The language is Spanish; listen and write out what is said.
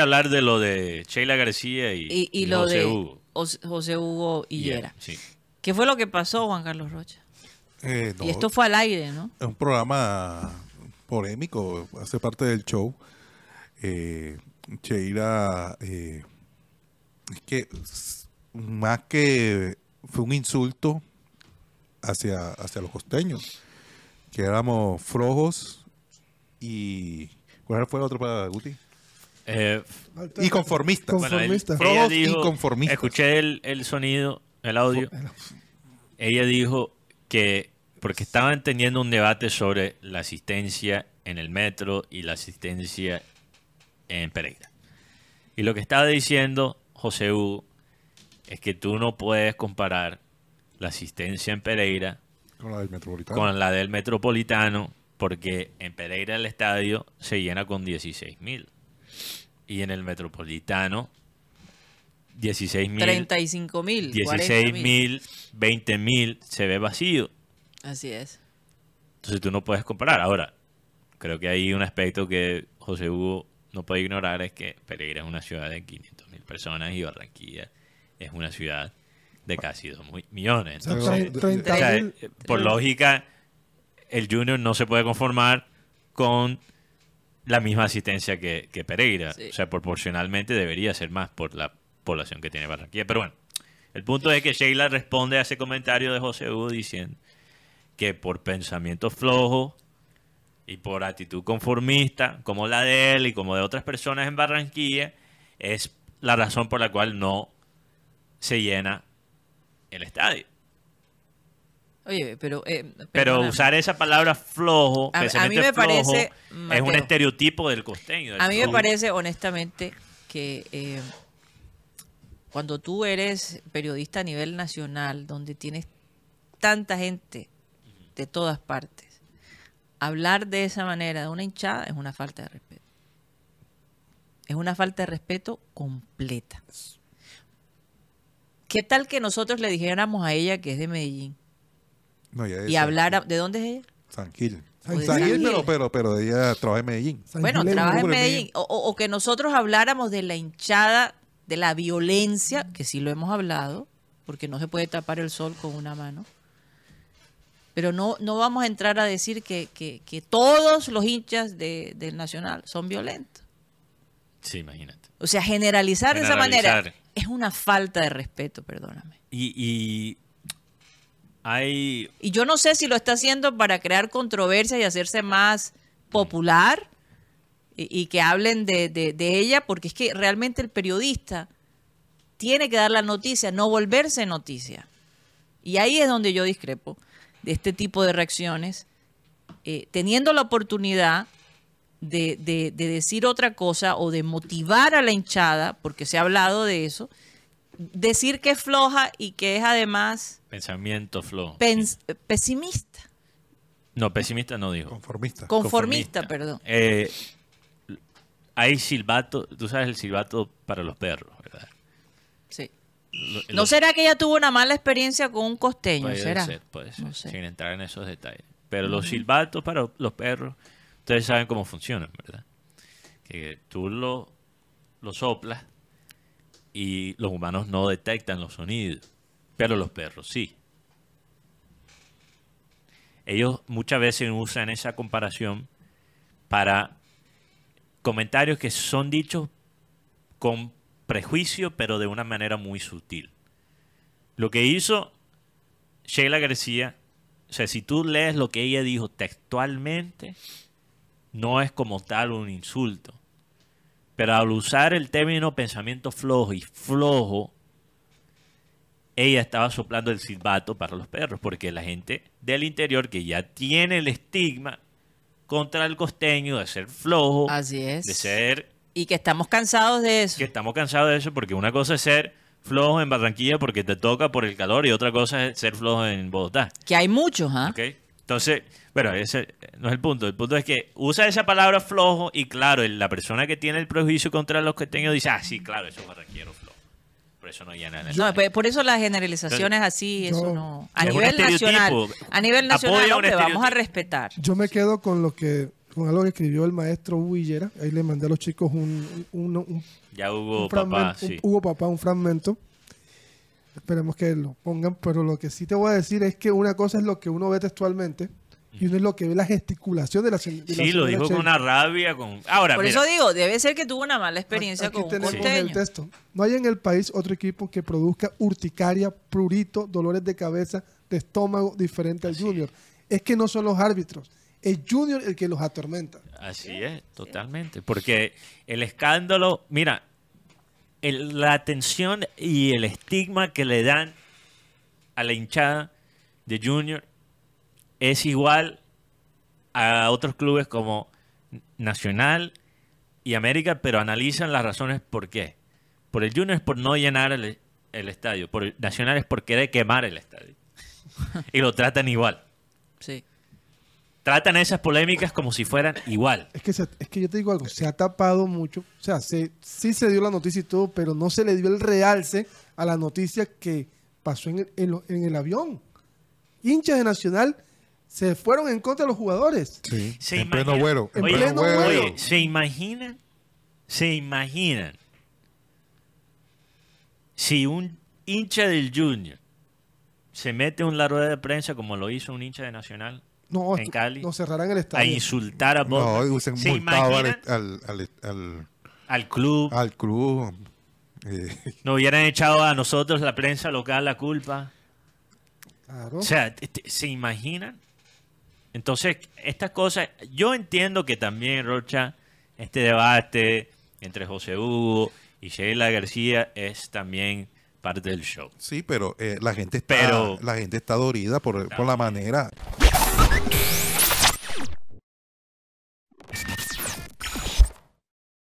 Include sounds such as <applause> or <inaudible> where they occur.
hablar de lo de Sheila García y, lo de Hugo. José Hugo Hillera. ¿Qué fue lo que pasó, Juan Carlos Rocha? Eh, y esto fue al aire, ¿no? Es un programa polémico, hace parte del show. Eh, Sheila, eh, es que más que fue un insulto hacia, hacia los costeños, que éramos flojos y... ¿Cuál fue el otro para Guti? Eh, y conformista. Escuché el, sonido, el audio. Ella dijo que, porque estaban teniendo un debate sobre la asistencia en el metro y la asistencia en Pereira. Y lo que estaba diciendo José Hugo es que tú no puedes comparar la asistencia en Pereira con la del Metropolitano, con la del metropolitano porque en Pereira el estadio se llena con 16.000 mil y en el metropolitano 16.000 35.000 16.000, mil. 16 mil, se ve vacío. Así es. Entonces tú no puedes comparar. Ahora, creo que hay un aspecto que José Hugo no puede ignorar, es que Pereira es una ciudad de 500 mil personas y Barranquilla es una ciudad de casi 2 millones. Entonces, por lógica, el Junior no se puede conformar con la misma asistencia que, Pereira. O sea, proporcionalmente debería ser más por la población que tiene Barranquilla. Pero bueno, el punto es que Sheila responde a ese comentario de José U diciendo que por pensamiento flojo y por actitud conformista, como la de él y como de otras personas en Barranquilla, es la razón por la cual no se llena el estadio. Oye, pero... Eh, pero usar esa palabra flojo, a, mí me parece, es un estereotipo del costeño. a mí me parece, honestamente, que eh, cuando tú eres periodista a nivel nacional, donde tienes tanta gente de todas partes, hablar de esa manera de una hinchada es una falta de respeto. Es una falta de respeto completa. ¿Qué tal que nosotros le dijéramos a ella que es de Medellín? y hablar, ¿de dónde es ella? San Gil. Pues, pero, pero, ella trabaja en Medellín. bueno, trabaja en Medellín. O, que nosotros habláramos de la hinchada, de la violencia, que sí lo hemos hablado, porque no se puede tapar el sol con una mano. Pero no, no vamos a entrar a decir que, todos los hinchas del Nacional son violentos. Sí, imagínate. O sea, generalizar, de esa manera es una falta de respeto, perdóname. y y yo no sé si lo está haciendo para crear controversia y hacerse más popular y, que hablen de, ella, porque es que realmente el periodista tiene que dar la noticia, no volverse noticia. Y ahí es donde yo discrepo de este tipo de reacciones, eh, teniendo la oportunidad de, decir otra cosa o de motivar a la hinchada, porque se ha hablado de eso, decir que es floja y que es además... Pensamiento flojo. Pesimista. No, pesimista no digo Conformista. Conformista, perdón. Eh, hay silbato, tú sabes el silbato para los perros, ¿verdad? Sí. ¿No será que ella tuvo una mala experiencia con un costeño? ¿Será? Ser, sin entrar en esos detalles. Pero los silbatos para los perros, ustedes saben cómo funcionan, ¿verdad? Que tú lo, lo soplas y los humanos no detectan los sonidos, pero los perros sí. Ellos muchas veces usan esa comparación para comentarios que son dichos con prejuicio, pero de una manera muy sutil. Lo que hizo Sheila García, o sea, si tú lees lo que ella dijo textualmente, no es como tal un insulto pero al usar el término pensamiento flojo y flojo, ella estaba soplando el silbato para los perros, porque la gente del interior que ya tiene el estigma contra el costeño de ser flojo, Así es. de ser... Y que estamos cansados de eso. Que estamos cansados de eso porque una cosa es ser flojo en Barranquilla porque te toca por el calor y otra cosa es ser flojo en Bogotá. Que hay muchos, ¿ah? Okay. Entonces, bueno, ese no es el punto. El punto es que usa esa palabra flojo y claro, la persona que tiene el prejuicio contra los que tengo dice, ah, sí, claro, eso es flojo. Por eso no llena No, pues, por eso las generalizaciones así, eso no. A, nivel nacional, a nivel nacional, vamos a respetar. Yo me quedo con lo que con algo que escribió el maestro Huillera. Ahí le mandé a los chicos un, un, ya hubo Papá, sí. Papá, un fragmento Esperemos que lo pongan, pero lo que sí te voy a decir es que una cosa es lo que uno ve textualmente y mm. uno es lo que ve la gesticulación de la señora. Sí, lo dijo con una rabia. Con... Ahora, Por eso digo, debe ser que tuvo una mala experiencia con un texto. No hay en el país otro equipo que produzca urticaria, prurito, dolores de cabeza, de estómago, diferente al Junior. es que no son los árbitros, es Junior el que los atormenta. Así es, totalmente. Porque el escándalo, mira, la atención y el estigma que le dan a la hinchada de Junior es igual a otros clubes como Nacional y América, pero analizan las razones por qué. Por el Junior es por no llenar el, estadio, por el Nacional es por querer quemar el estadio. <laughs> y lo tratan igual. Sí tratan esas polémicas como si fueran igual. Es que, es que yo te digo algo, se ha tapado mucho, o sea, sí se dio la noticia y todo, pero no se le dio el realce a la noticia que pasó en el, avión. Hinchas de Nacional se fueron en contra de los jugadores. Sí, en pleno vuelo. se imaginan, se imaginan si un hincha del Junior se mete en la rueda de prensa como lo hizo un hincha de Nacional no, No cerrarán el estadio. A insultar a No, se han al, al, club. Al club. Eh. hubieran echado a nosotros, la prensa local, la culpa. Claro. O sea, ¿se imaginan? Entonces, estas cosas, yo entiendo que también, Rocha, este debate entre José Hugo y Sheila García es también parte del show. Sí, pero eh, la gente está, pero, la gente está dorida por, por la manera